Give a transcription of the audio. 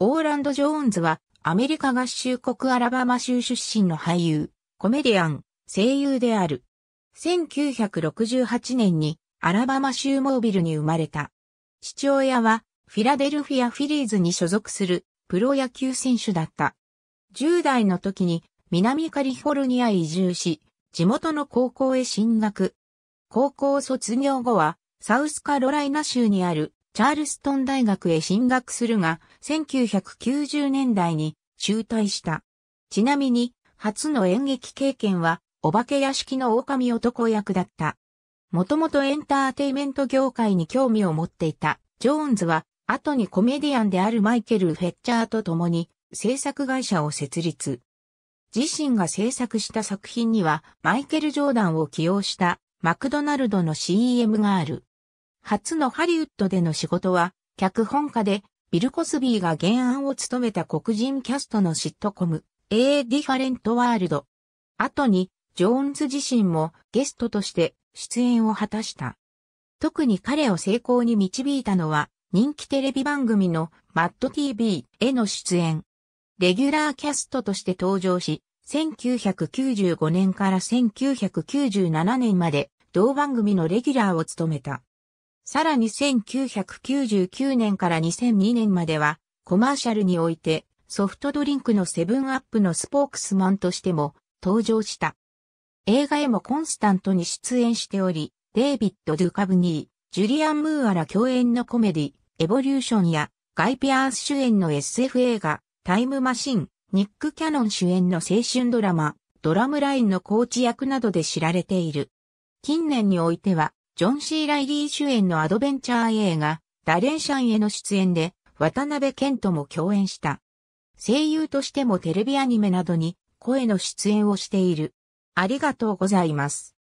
オーランド・ジョーンズは、アメリカ合衆国アラバマ州出身の俳優、コメディアン、声優である。1968年に、アラバマ州モービルに生まれた。父親は、フィラデルフィア・フィリーズに所属する、プロ野球選手だった。10代の時に、南カリフォルニアへ移住し、地元の高校へ進学。高校卒業後は、サウスカロライナ州にあるチャールストン大学へ進学するが、1990年代に中退した。ちなみに、初の演劇経験は、お化け屋敷の狼男役だった。もともとエンターテイメント業界に興味を持っていた、ジョーンズは、後にコメディアンであるマイケル・フェッチャーと共に、制作会社を設立。自身が制作した作品には、マイケル・ジョーダンを起用した、マクドナルドの CM がある。初のハリウッドでの仕事は、脚本家で、ビル・コスビーが原案を務めた黒人キャストのシットコム、A Different World。後に、ジョーンズ自身もゲストとして出演を果たした。特に彼を成功に導いたのは、人気テレビ番組のマッド TV への出演。レギュラーキャストとして登場し、1995年から1997年まで同番組のレギュラーを務めた。さらに1999年から2002年までは、コマーシャルにおいて、ソフトドリンクのセブンアップのスポークスマンとしても登場した。映画へもコンスタントに出演しており、デイビッド・ドゥカブニー、ジュリアン・ムーアら共演のコメディ、エボリューションや、ガイ・ピアース主演の SF 映画、タイムマシン、ニック・キャノン主演の青春ドラマ、ドラムラインのコーチ役などで知られている。近年においては、ジョン・シー・ライリー主演のアドベンチャー映画、ダレンシャンへの出演で、渡辺健とも共演した。声優としてもテレビアニメなどに声の出演をしている。ありがとうございます。